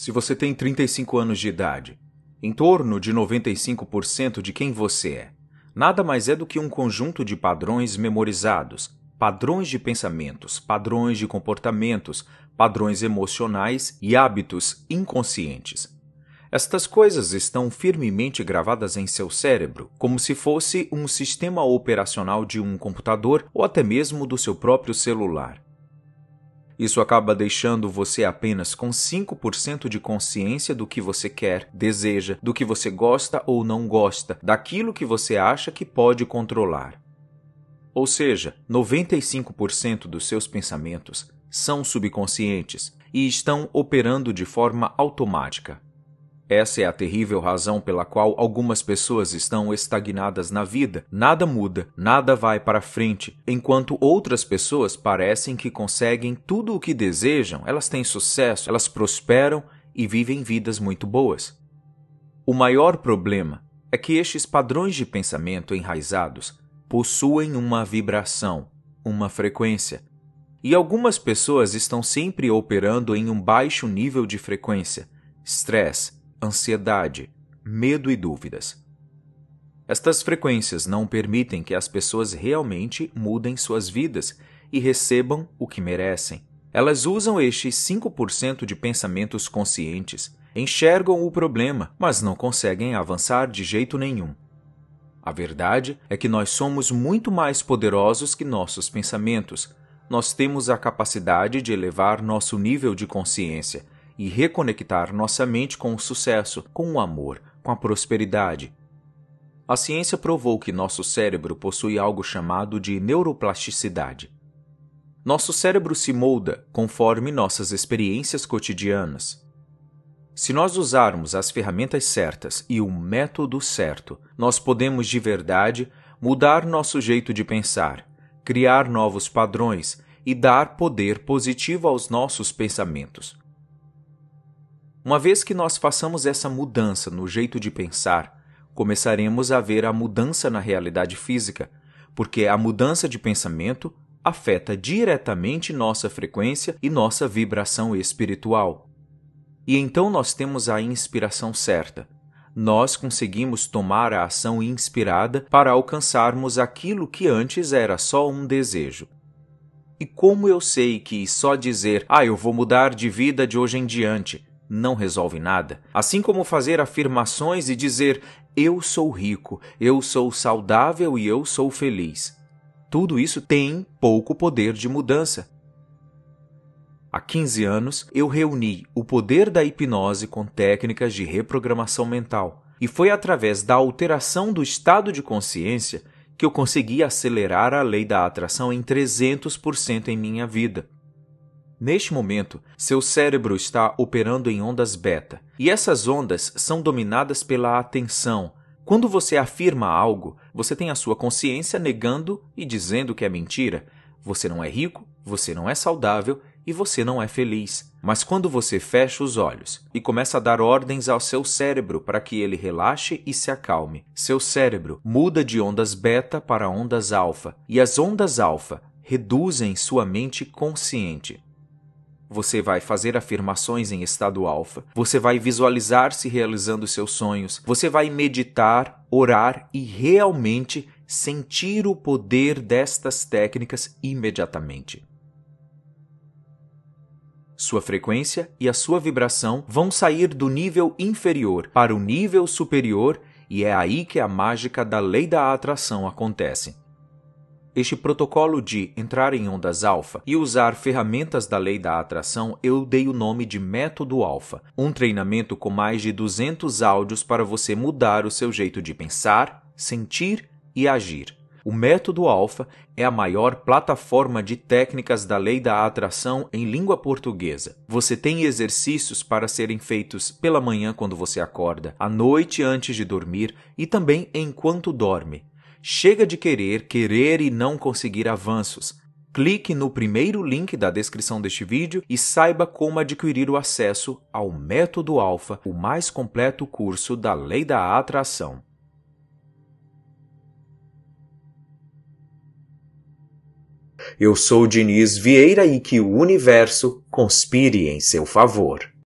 Se você tem 35 anos de idade, em torno de 95% de quem você é, nada mais é do que um conjunto de padrões memorizados, padrões de pensamentos, padrões de comportamentos, padrões emocionais e hábitos inconscientes. Estas coisas estão firmemente gravadas em seu cérebro, como se fosse um sistema operacional de um computador ou até mesmo do seu próprio celular. Isso acaba deixando você apenas com 5% de consciência do que você quer, deseja, do que você gosta ou não gosta, daquilo que você acha que pode controlar. Ou seja, 95% dos seus pensamentos são subconscientes e estão operando de forma automática. Essa é a terrível razão pela qual algumas pessoas estão estagnadas na vida. Nada muda, nada vai para frente, enquanto outras pessoas parecem que conseguem tudo o que desejam, elas têm sucesso, elas prosperam e vivem vidas muito boas. O maior problema é que estes padrões de pensamento enraizados possuem uma vibração, uma frequência, e algumas pessoas estão sempre operando em um baixo nível de frequência, estresse ansiedade, medo e dúvidas. Estas frequências não permitem que as pessoas realmente mudem suas vidas e recebam o que merecem. Elas usam estes 5% de pensamentos conscientes, enxergam o problema, mas não conseguem avançar de jeito nenhum. A verdade é que nós somos muito mais poderosos que nossos pensamentos. Nós temos a capacidade de elevar nosso nível de consciência e reconectar nossa mente com o sucesso, com o amor, com a prosperidade. A ciência provou que nosso cérebro possui algo chamado de neuroplasticidade. Nosso cérebro se molda conforme nossas experiências cotidianas. Se nós usarmos as ferramentas certas e o método certo, nós podemos de verdade mudar nosso jeito de pensar, criar novos padrões e dar poder positivo aos nossos pensamentos. Uma vez que nós façamos essa mudança no jeito de pensar, começaremos a ver a mudança na realidade física, porque a mudança de pensamento afeta diretamente nossa frequência e nossa vibração espiritual. E então nós temos a inspiração certa. Nós conseguimos tomar a ação inspirada para alcançarmos aquilo que antes era só um desejo. E como eu sei que só dizer, ah, eu vou mudar de vida de hoje em diante, não resolve nada. Assim como fazer afirmações e dizer eu sou rico, eu sou saudável e eu sou feliz. Tudo isso tem pouco poder de mudança. Há 15 anos, eu reuni o poder da hipnose com técnicas de reprogramação mental, e foi através da alteração do estado de consciência que eu consegui acelerar a lei da atração em 300% em minha vida. Neste momento, seu cérebro está operando em ondas beta, e essas ondas são dominadas pela atenção. Quando você afirma algo, você tem a sua consciência negando e dizendo que é mentira. Você não é rico, você não é saudável e você não é feliz. Mas quando você fecha os olhos e começa a dar ordens ao seu cérebro para que ele relaxe e se acalme, seu cérebro muda de ondas beta para ondas alfa, e as ondas alfa reduzem sua mente consciente. Você vai fazer afirmações em estado alfa. Você vai visualizar-se realizando seus sonhos. Você vai meditar, orar e realmente sentir o poder destas técnicas imediatamente. Sua frequência e a sua vibração vão sair do nível inferior para o nível superior, e é aí que a mágica da lei da atração acontece. Este protocolo de entrar em ondas alfa e usar ferramentas da lei da atração eu dei o nome de Método Alfa, um treinamento com mais de 200 áudios para você mudar o seu jeito de pensar, sentir e agir. O Método Alfa é a maior plataforma de técnicas da lei da atração em língua portuguesa. Você tem exercícios para serem feitos pela manhã quando você acorda, à noite antes de dormir e também enquanto dorme. Chega de querer, querer e não conseguir avanços. Clique no primeiro link da descrição deste vídeo e saiba como adquirir o acesso ao Método Alfa, o mais completo curso da Lei da Atração. Eu sou Diniz Vieira e que o universo conspire em seu favor.